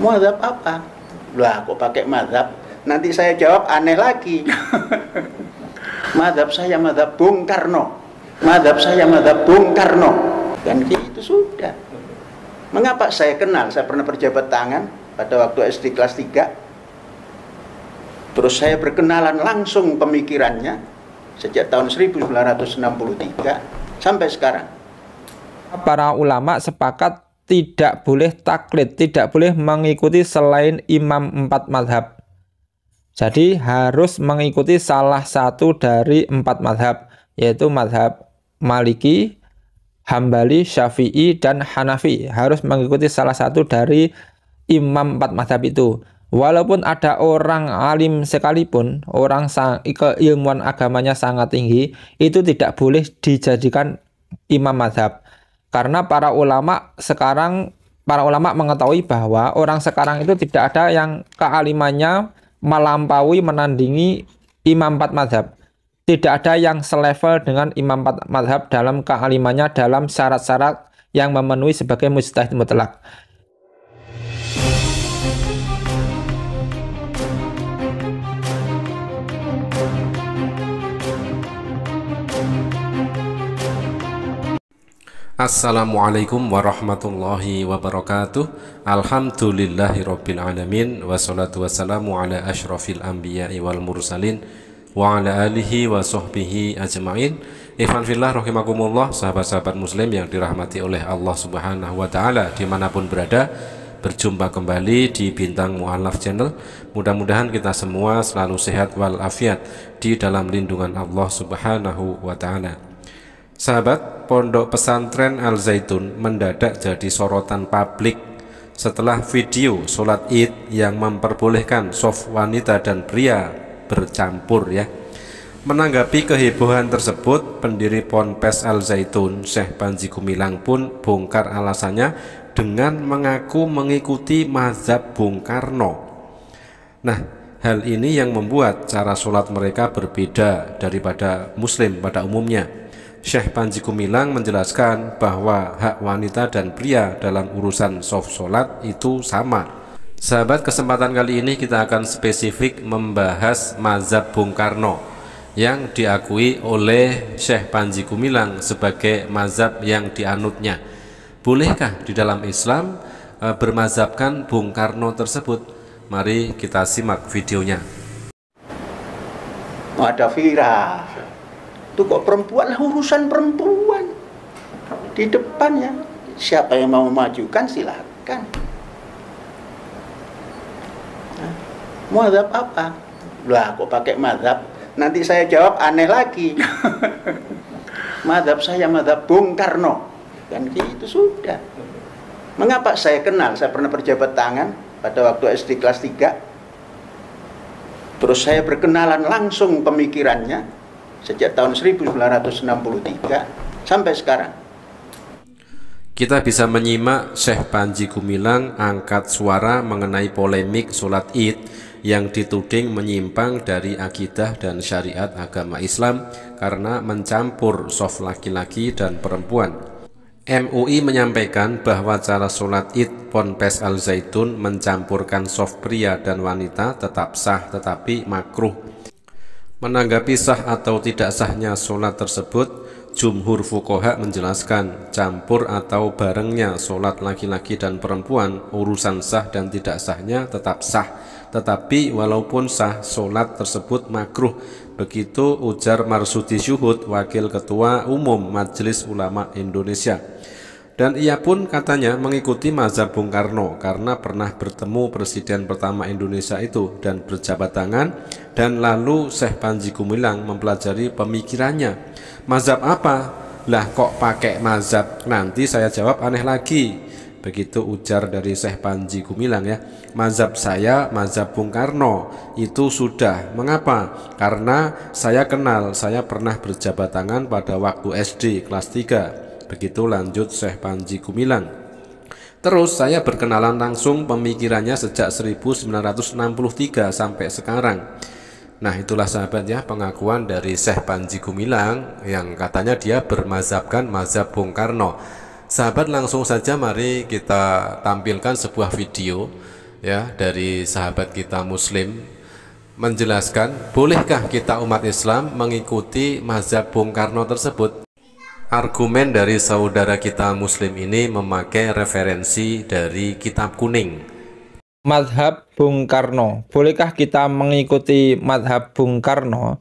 mazhab apa lah kok pakai mazhab nanti saya jawab aneh lagi mazhab saya mazhab Bung Karno mazhab saya mazhab Bung Karno dan itu sudah mengapa saya kenal saya pernah berjabat tangan pada waktu SD kelas 3 terus saya berkenalan langsung pemikirannya sejak tahun 1963 sampai sekarang para ulama sepakat tidak boleh taklid, tidak boleh mengikuti selain imam empat madhab. Jadi harus mengikuti salah satu dari empat madhab, yaitu madhab Maliki, Hambali, Syafi'i, dan Hanafi. Harus mengikuti salah satu dari imam empat madhab itu. Walaupun ada orang alim sekalipun, orang keilmuan agamanya sangat tinggi, itu tidak boleh dijadikan imam madhab karena para ulama sekarang para ulama mengetahui bahwa orang sekarang itu tidak ada yang kealimannya melampaui menandingi imam empat madhab. Tidak ada yang selevel dengan imam empat madhab dalam kealimannya dalam syarat-syarat yang memenuhi sebagai mustahid mutlak. Assalamualaikum warahmatullahi wabarakatuh Alhamdulillahirabbil alamin wassalatu wassalamu ala ashrafil anbiya'i wal mursalin wa ala alihi wa sahbihi ajmain Ifan fillah rahimakumullah sahabat-sahabat muslim yang dirahmati oleh Allah Subhanahu wa taala dimanapun berada berjumpa kembali di Bintang Mu'alaf Channel. Mudah-mudahan kita semua selalu sehat walafiat di dalam lindungan Allah Subhanahu wa taala. Sahabat, pondok pesantren Al Zaitun mendadak jadi sorotan publik setelah video sholat id yang memperbolehkan sof wanita dan pria bercampur ya. Menanggapi kehebohan tersebut, pendiri Ponpes Al Zaitun, Syekh Panji Gumilang pun bongkar alasannya dengan mengaku mengikuti mazhab Bung Karno. Nah, Hal ini yang membuat cara sholat mereka berbeda daripada muslim pada umumnya. Syekh Panji Kumilang menjelaskan bahwa hak wanita dan pria dalam urusan soft sholat itu sama. Sahabat, kesempatan kali ini kita akan spesifik membahas mazhab Bung Karno yang diakui oleh Syekh Panji Kumilang sebagai mazhab yang dianutnya. Bolehkah di dalam Islam e, bermazhabkan Bung Karno tersebut? Mari kita simak videonya. Ada viral itu kok perempuan urusan perempuan di depannya siapa yang mau majukan silahkan mau mazhab apa lah kok pakai mazhab nanti saya jawab aneh lagi mazhab saya mazhab Bung Karno kan itu sudah mengapa saya kenal saya pernah berjabat tangan pada waktu SD kelas 3 terus saya berkenalan langsung pemikirannya sejak tahun 1963 sampai sekarang. Kita bisa menyimak Syekh Panji Gumilang angkat suara mengenai polemik sholat id yang dituding menyimpang dari akidah dan syariat agama Islam karena mencampur soft laki-laki dan perempuan. MUI menyampaikan bahwa cara sholat id Ponpes Al Zaitun mencampurkan soft pria dan wanita tetap sah tetapi makruh Menanggapi sah atau tidak sahnya sholat tersebut, jumhur fukoha menjelaskan campur atau barengnya sholat laki-laki dan perempuan urusan sah dan tidak sahnya tetap sah tetapi walaupun sah sholat tersebut makruh begitu ujar Marsudi Syuhud wakil ketua umum Majelis Ulama Indonesia dan ia pun katanya mengikuti mazhab Bung Karno karena pernah bertemu presiden pertama Indonesia itu dan berjabat tangan dan lalu Syekh Panji Gumilang mempelajari pemikirannya. Mazhab apa? Lah kok pakai mazhab? Nanti saya jawab aneh lagi. Begitu ujar dari Syekh Panji Gumilang ya. Mazhab saya, mazhab Bung Karno itu sudah. Mengapa? Karena saya kenal, saya pernah berjabat tangan pada waktu SD kelas 3. Begitu lanjut Syekh Panji Gumilang. Terus saya berkenalan langsung pemikirannya sejak 1963 sampai sekarang. Nah itulah sahabat ya pengakuan dari Syekh Panji Gumilang yang katanya dia bermazhabkan mazhab Bung Karno. Sahabat langsung saja mari kita tampilkan sebuah video ya dari sahabat kita muslim menjelaskan bolehkah kita umat Islam mengikuti mazhab Bung Karno tersebut. Argumen dari saudara kita muslim ini memakai referensi dari kitab kuning Madhab Bung Karno. Bolehkah kita mengikuti Madhab Bung Karno?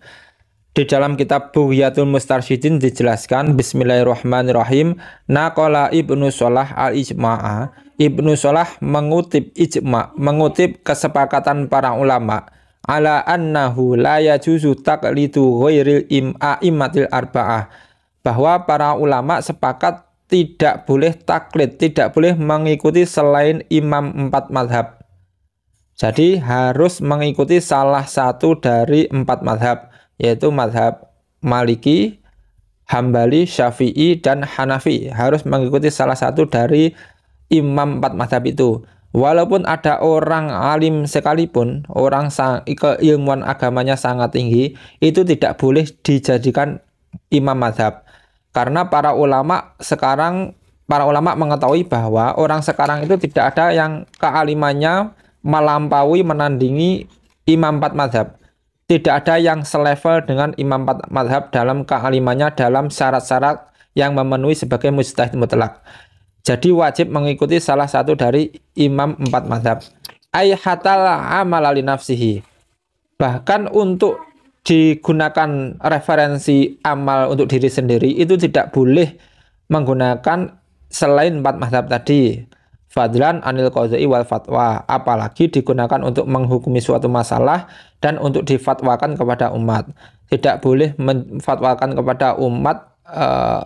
Di dalam kitab Buhyatul Mustarsidin dijelaskan Bismillahirrahmanirrahim Nakola Ibnu Solah al-Ijma'a Ibnu Solah mengutip ijma' Mengutip kesepakatan para ulama' ala annahu la yajuzu taqlidu ghairil im'aimatil arba'ah bahwa para ulama sepakat tidak boleh taklid, tidak boleh mengikuti selain imam empat madhab. Jadi harus mengikuti salah satu dari empat madhab, yaitu madhab Maliki, Hambali, Syafi'i, dan Hanafi. Harus mengikuti salah satu dari imam empat madhab itu. Walaupun ada orang alim sekalipun, orang keilmuan agamanya sangat tinggi, itu tidak boleh dijadikan imam madhab. Karena para ulama sekarang, para ulama mengetahui bahwa orang sekarang itu tidak ada yang kealimannya melampaui menandingi imam empat madhab. Tidak ada yang selevel dengan imam empat madhab dalam kealimannya dalam syarat-syarat yang memenuhi sebagai mustahid mutlak. Jadi wajib mengikuti salah satu dari imam empat madhab. Ayhatal amalali nafsihi. Bahkan untuk digunakan referensi amal untuk diri sendiri itu tidak boleh menggunakan selain empat madhab tadi fadlan anil qazai wal fatwa apalagi digunakan untuk menghukumi suatu masalah dan untuk difatwakan kepada umat tidak boleh menfatwakan kepada umat kaul eh,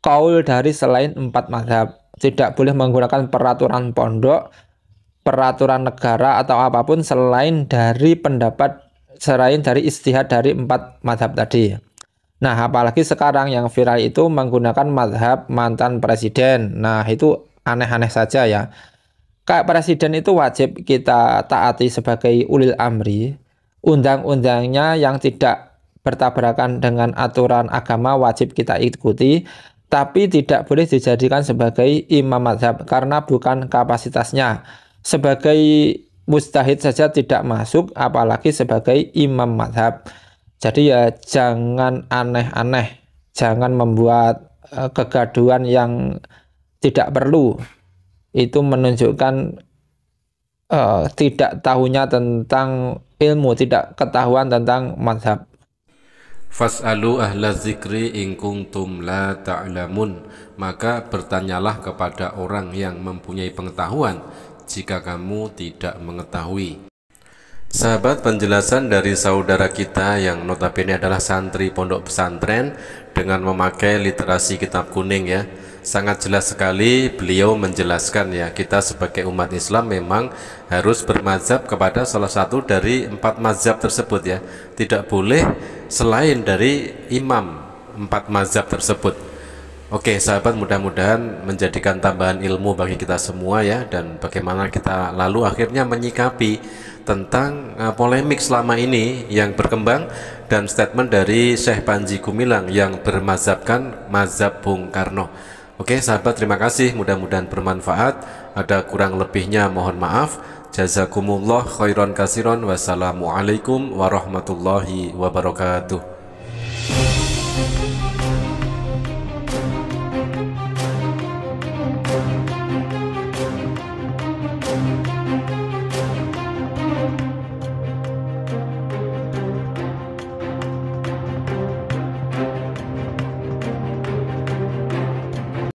kaul dari selain empat madhab tidak boleh menggunakan peraturan pondok peraturan negara atau apapun selain dari pendapat selain dari istihad dari empat madhab tadi nah apalagi sekarang yang viral itu menggunakan madhab mantan presiden nah itu aneh-aneh saja ya. Kak Presiden itu wajib kita taati sebagai ulil amri. Undang-undangnya yang tidak bertabrakan dengan aturan agama wajib kita ikuti, tapi tidak boleh dijadikan sebagai imam madhab karena bukan kapasitasnya. Sebagai mustahid saja tidak masuk, apalagi sebagai imam madhab. Jadi ya jangan aneh-aneh, jangan membuat eh, kegaduhan yang tidak perlu itu menunjukkan uh, tidak tahunya tentang ilmu, tidak ketahuan tentang mazhab. Fas'alu ahla zikri in kuntum la ta'lamun Maka bertanyalah kepada orang yang mempunyai pengetahuan Jika kamu tidak mengetahui Sahabat penjelasan dari saudara kita yang notabene adalah santri pondok pesantren Dengan memakai literasi kitab kuning ya sangat jelas sekali beliau menjelaskan ya kita sebagai umat Islam memang harus bermazhab kepada salah satu dari empat mazhab tersebut ya tidak boleh selain dari imam empat mazhab tersebut Oke sahabat mudah-mudahan menjadikan tambahan ilmu bagi kita semua ya dan bagaimana kita lalu akhirnya menyikapi tentang uh, polemik selama ini yang berkembang dan statement dari Syekh Panji Gumilang yang bermazhabkan mazhab Bung Karno. Oke sahabat terima kasih mudah-mudahan bermanfaat ada kurang lebihnya mohon maaf jazakumullah khairan kasiron wassalamualaikum warahmatullahi wabarakatuh